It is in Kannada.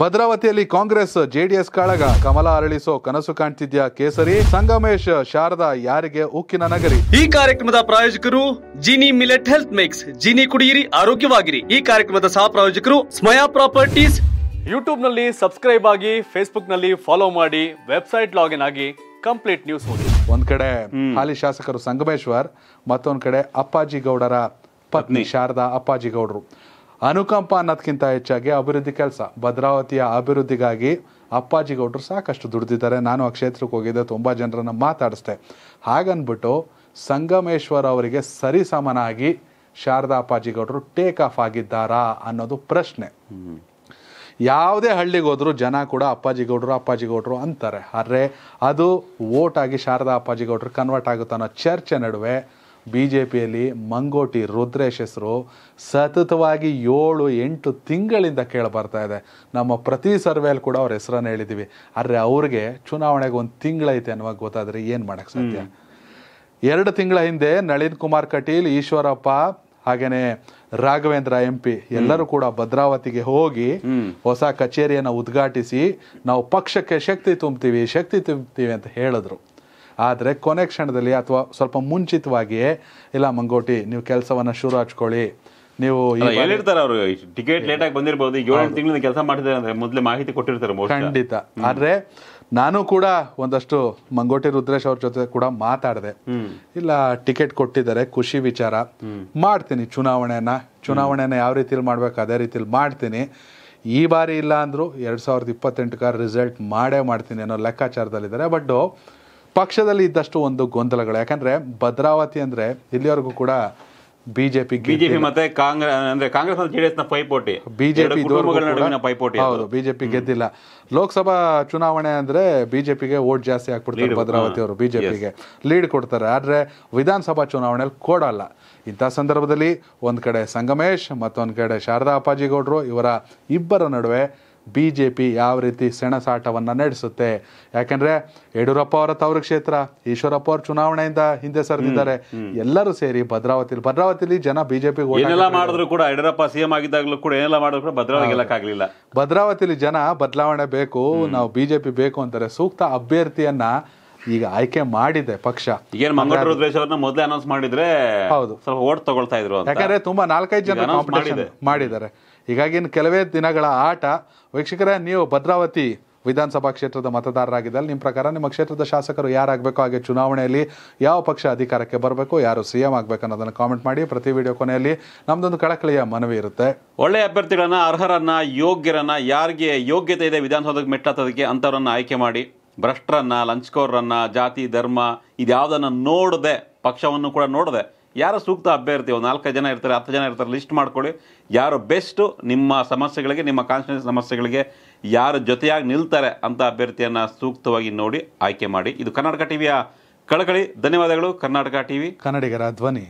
ಭದ್ರಾವತಿಯಲ್ಲಿ ಕಾಂಗ್ರೆಸ್ ಜೆಡಿಎಸ್ ಕಾಳಗ ಕಮಲ ಅರಳಿಸೋ ಕನಸು ಕಾಣ್ತಿದ್ಯಾ ಕೇಸರಿ ಸಂಗಮೇಶ್ ಶಾರದಾ ಯಾರಿಗೆ ಉಕ್ಕಿನ ನಗರಿ ಈ ಕಾರ್ಯಕ್ರಮದ ಪ್ರಾಯೋಜಕರು Jini millet health mix Jini ಕುಡಿಯಿರಿ ಆರೋಗ್ಯವಾಗಿರಿ ಈ ಕಾರ್ಯಕ್ರಮದ ಸಹ ಪ್ರಾಯೋಜಕರು ಸ್ಮಯಾ ಪ್ರಾಪರ್ಟೀಸ್ ಯೂಟ್ಯೂಬ್ ನಲ್ಲಿ ಸಬ್ಸ್ಕ್ರೈಬ್ ಆಗಿ ಫೇಸ್ಬುಕ್ ನಲ್ಲಿ ಫಾಲೋ ಮಾಡಿ ವೆಬ್ಸೈಟ್ ಲಾಗಿನ್ ಆಗಿ ಕಂಪ್ಲೀಟ್ ನ್ಯೂಸ್ ಓದಿ ಒಂದ್ ಕಡೆ ಹಾಲಿ ಶಾಸಕರು ಸಂಗಮೇಶ್ವರ್ ಮತ್ತೊಂದ್ ಕಡೆ ಅಪ್ಪಾಜಿ ಗೌಡರ ಪತ್ನಿ ಶಾರದಾ ಅಪ್ಪಾಜಿ ಗೌಡರು ಅನುಕಂಪ ಅನ್ನೋದಕ್ಕಿಂತ ಹೆಚ್ಚಾಗಿ ಅಭಿವೃದ್ಧಿ ಕೆಲಸ ಭದ್ರಾವತಿಯ ಅಭಿವೃದ್ಧಿಗಾಗಿ ಅಪ್ಪಾಜಿಗೌಡರು ಸಾಕಷ್ಟು ದುಡಿದಿದ್ದಾರೆ ನಾನು ಆ ಕ್ಷೇತ್ರಕ್ಕೆ ಹೋಗಿದ್ದೆ ತುಂಬ ಜನರನ್ನು ಮಾತಾಡಿಸ್ದೆ ಹಾಗನ್ಬಿಟ್ಟು ಸಂಗಮೇಶ್ವರ್ ಅವರಿಗೆ ಸರಿಸಮನಾಗಿ ಶಾರದಾ ಅಪ್ಪಾಜಿಗೌಡರು ಟೇಕ್ ಆಫ್ ಆಗಿದ್ದಾರಾ ಅನ್ನೋದು ಪ್ರಶ್ನೆ ಯಾವುದೇ ಹಳ್ಳಿಗೆ ಹೋದರೂ ಜನ ಕೂಡ ಅಪ್ಪಾಜಿಗೌಡರು ಅಪ್ಪಾಜಿಗೌಡರು ಅಂತಾರೆ ಆದರೆ ಅದು ವೋಟಾಗಿ ಶಾರದಾ ಅಪ್ಪಾಜಿಗೌಡರು ಕನ್ವರ್ಟ್ ಆಗುತ್ತೆ ಅನ್ನೋ ಚರ್ಚೆ ನಡುವೆ ಬಿ ಜೆ ಪಿಯಲ್ಲಿ ಮಂಗೋಟಿ ರುದ್ರೇಶ್ ಹೆಸರು ಸತತವಾಗಿ ಏಳು ಎಂಟು ತಿಂಗಳಿಂದ ಕೇಳಿ ಬರ್ತಾ ಇದೆ ನಮ್ಮ ಪ್ರತಿ ಸರ್ವೆಯಲ್ಲಿ ಕೂಡ ಅವ್ರ ಹೆಸರನ್ನು ಹೇಳಿದ್ದೀವಿ ಆದರೆ ಅವ್ರಿಗೆ ಚುನಾವಣೆಗೆ ಒಂದು ತಿಂಗಳೈತೆ ಅನ್ನುವಾಗ ಗೊತ್ತಾದರೆ ಏನು ಮಾಡೋಕ್ಕೆ ಸಾಧ್ಯ ಎರಡು ತಿಂಗಳ ಹಿಂದೆ ನಳಿನ್ ಕುಮಾರ್ ಕಟೀಲ್ ಈಶ್ವರಪ್ಪ ಹಾಗೆಯೇ ರಾಘವೇಂದ್ರ ಎಂ ಪಿ ಎಲ್ಲರೂ ಕೂಡ ಭದ್ರಾವತಿಗೆ ಹೋಗಿ ಹೊಸ ಕಚೇರಿಯನ್ನು ಉದ್ಘಾಟಿಸಿ ನಾವು ಪಕ್ಷಕ್ಕೆ ಶಕ್ತಿ ತುಂಬ್ತೀವಿ ಶಕ್ತಿ ತುಂಬ್ತೀವಿ ಅಂತ ಹೇಳಿದ್ರು ಆದರೆ ಕೊನೆ ಕ್ಷಣದಲ್ಲಿ ಅಥವಾ ಸ್ವಲ್ಪ ಮುಂಚಿತವಾಗಿಯೇ ಇಲ್ಲ ಮಂಗೋಟಿ ನೀವು ಕೆಲಸವನ್ನ ಶುರು ಹಚ್ಕೊಳ್ಳಿ ನೀವು ಹೇಳಿರ್ತಾರೆ ಅವರು ಟಿಕೆಟ್ ಲೇಟಾಗಿ ಬಂದಿರಬಹುದು ಈಗ ಏಳು ತಿಂಗಳಿಂದ ಕೆಲಸ ಮಾಡಿದ್ದಾರೆ ಅಂದ್ರೆ ಮೊದಲೇ ಮಾಹಿತಿ ಕೊಟ್ಟಿರ್ತಾರೆ ಖಂಡಿತ ಆದ್ರೆ ನಾನು ಕೂಡ ಒಂದಷ್ಟು ಮಂಗೋಟಿ ರುದ್ರೇಶ್ ಅವ್ರ ಜೊತೆ ಕೂಡ ಮಾತಾಡಿದೆ ಇಲ್ಲ ಟಿಕೆಟ್ ಕೊಟ್ಟಿದ್ದಾರೆ ಖುಷಿ ವಿಚಾರ ಮಾಡ್ತೀನಿ ಚುನಾವಣೆಯನ್ನ ಚುನಾವಣೆಯನ್ನ ಯಾವ ರೀತಿಲಿ ಮಾಡ್ಬೇಕು ಅದೇ ರೀತಿಲಿ ಮಾಡ್ತೀನಿ ಈ ಬಾರಿ ಇಲ್ಲ ಅಂದ್ರೂ ಎರಡ್ ಸಾವಿರದ ಇಪ್ಪತ್ತೆಂಟು ಕಾರ್ ರಿಸಲ್ಟ್ ಮಾಡೇ ಮಾಡ್ತೀನಿ ಅನ್ನೋ ಲೆಕ್ಕಾಚಾರದಲ್ಲಿದ್ದಾರೆ ಬಟ್ ಪಕ್ಷದಲ್ಲಿ ಇದ್ದಷ್ಟು ಒಂದು ಗೊಂದಲಗಳು ಯಾಕಂದ್ರೆ ಭದ್ರಾವತಿ ಅಂದ್ರೆ ಇಲ್ಲಿವರೆಗೂ ಕೂಡ ಬಿಜೆಪಿ ಬಿಜೆಪಿ ಮತ್ತೆ ಕಾಂಗ್ರೆಸ್ ಅಂದ್ರೆ ಕಾಂಗ್ರೆಸ್ ಜೆಡಿಎಸ್ನ ಪೈಪೋಟಿ ಬಿಜೆಪಿ ಪೈಪೋಟಿ ಹೌದು ಬಿಜೆಪಿ ಗೆದ್ದಿಲ್ಲ ಲೋಕಸಭಾ ಚುನಾವಣೆ ಅಂದ್ರೆ ಬಿಜೆಪಿಗೆ ವೋಟ್ ಜಾಸ್ತಿ ಹಾಕ್ಬಿಡ್ತಾರೆ ಭದ್ರಾವತಿ ಅವರು ಬಿಜೆಪಿಗೆ ಲೀಡ್ ಕೊಡ್ತಾರೆ ಆದ್ರೆ ವಿಧಾನಸಭಾ ಚುನಾವಣೆಯಲ್ಲಿ ಕೊಡಲ್ಲ ಇಂಥ ಸಂದರ್ಭದಲ್ಲಿ ಒಂದು ಕಡೆ ಸಂಗಮೇಶ್ ಮತ್ತೊಂದು ಕಡೆ ಶಾರದಾ ಅಪ್ಪಾಜಿಗೌಡರು ಇವರ ಇಬ್ಬರ ನಡುವೆ ಬಿಜೆಪಿ ಜೆ ಯಾವ ರೀತಿ ಸೆಣಸಾಟವನ್ನು ನಡೆಸುತ್ತೆ ಯಾಕಂದ್ರೆ ಯಡಿಯೂರಪ್ಪ ಅವರ ತವರು ಕ್ಷೇತ್ರ ಈಶ್ವರಪ್ಪ ಅವರು ಚುನಾವಣೆಯಿಂದ ಹಿಂದೆ ಸರಿದಿದ್ದಾರೆ ಎಲ್ಲರೂ ಸೇರಿ ಭದ್ರಾವತಿಯಲ್ಲಿ ಭದ್ರಾವತಿಲಿ ಜನ ಬಿಜೆಪಿ ಮಾಡಿದ್ರು ಕೂಡ ಯಡಿಯೂರಪ್ಪ ಸಿಎಂ ಆಗಿದ್ದಾಗಲೂ ಕೂಡ ಏನೆಲ್ಲ ಮಾಡಿದ್ರು ಕೂಡ ಭದ್ರಾವತಿ ಗೆಲ್ಲಕ್ಕಾಗಲಿಲ್ಲ ಭದ್ರಾವತಿಲಿ ಜನ ಬದಲಾವಣೆ ಬೇಕು ನಾವು ಬಿಜೆಪಿ ಬೇಕು ಅಂತಾರೆ ಸೂಕ್ತ ಅಭ್ಯರ್ಥಿಯನ್ನ ಈಗ ಆಯ್ಕೆ ಮಾಡಿದೆ ಪಕ್ಷ ಏನ್ ಮಂಗಳೂರು ರುದ್ರೇಶ್ ಮೊದಲೇ ಅನೌನ್ಸ್ ಮಾಡಿದ್ರೆ ಹೌದು ಸ್ವಲ್ಪ ಓಟ್ ತಗೊಳ್ತಾ ಇದ್ರು ಯಾಕಂದ್ರೆ ತುಂಬಾ ನಾಲ್ಕೈದು ಜನ ಮಾಡಿದ್ದಾರೆ ಹೀಗಾಗಿನ ಕೆಲವೇ ದಿನಗಳ ಆಟ ವೀಕ್ಷಕರೇ ನೀವು ಭದ್ರಾವತಿ ವಿಧಾನಸಭಾ ಕ್ಷೇತ್ರದ ಮತದಾರರಾಗಿದ್ದಲ್ಲಿ ನಿಮ್ಮ ಪ್ರಕಾರ ನಿಮ್ಮ ಕ್ಷೇತ್ರದ ಶಾಸಕರು ಯಾರಾಗಬೇಕು ಹಾಗೆ ಚುನಾವಣೆಯಲ್ಲಿ ಯಾವ ಪಕ್ಷ ಅಧಿಕಾರಕ್ಕೆ ಬರಬೇಕು ಯಾರು ಸಿ ಎಂ ಆಗಬೇಕು ಅನ್ನೋದನ್ನು ಕಾಮೆಂಟ್ ಮಾಡಿ ಪ್ರತಿ ವಿಡಿಯೋ ಕೊನೆಯಲ್ಲಿ ನಮ್ಮದೊಂದು ಕಳಕಳಿಯ ಮನವಿ ಇರುತ್ತೆ ಒಳ್ಳೆಯ ಅಭ್ಯರ್ಥಿಗಳನ್ನು ಅರ್ಹರನ್ನ ಯೋಗ್ಯರನ್ನ ಯಾರಿಗೆ ಯೋಗ್ಯತೆ ಇದೆ ವಿಧಾನಸೌಧಕ್ಕೆ ಮೆಟ್ಟಾತದಕ್ಕೆ ಅಂಥವರನ್ನು ಆಯ್ಕೆ ಮಾಡಿ ಭ್ರಷ್ಟರನ್ನು ಲಂಚ್ಕೋರನ್ನ ಜಾತಿ ಧರ್ಮ ಇದ್ಯಾವುದನ್ನು ನೋಡದೆ ಪಕ್ಷವನ್ನು ಕೂಡ ನೋಡದೆ ಯಾರು ಸೂಕ್ತ ಅಭ್ಯರ್ಥಿ ಒಂದು ನಾಲ್ಕು ಜನ ಇರ್ತಾರೆ ಹತ್ತು ಜನ ಇರ್ತಾರೆ ಲಿಸ್ಟ್ ಮಾಡ್ಕೊಳ್ಳಿ ಯಾರು ಬೆಸ್ಟು ನಿಮ್ಮ ಸಮಸ್ಯೆಗಳಿಗೆ ನಿಮ್ಮ ಕಾನ್ಸ್ಟಿಟ್ಯೂನ್ಸ್ ಸಮಸ್ಯೆಗಳಿಗೆ ಯಾರು ಜೊತೆಯಾಗಿ ನಿಲ್ತಾರೆ ಅಂತ ಅಭ್ಯರ್ಥಿಯನ್ನು ಸೂಕ್ತವಾಗಿ ನೋಡಿ ಆಯ್ಕೆ ಮಾಡಿ ಇದು ಕರ್ನಾಟಕ ಟಿವಿಯ ಕಳಕಳಿ ಧನ್ಯವಾದಗಳು ಕರ್ನಾಟಕ ಟಿವಿ ಕನ್ನಡಿಗರ ಧ್ವನಿ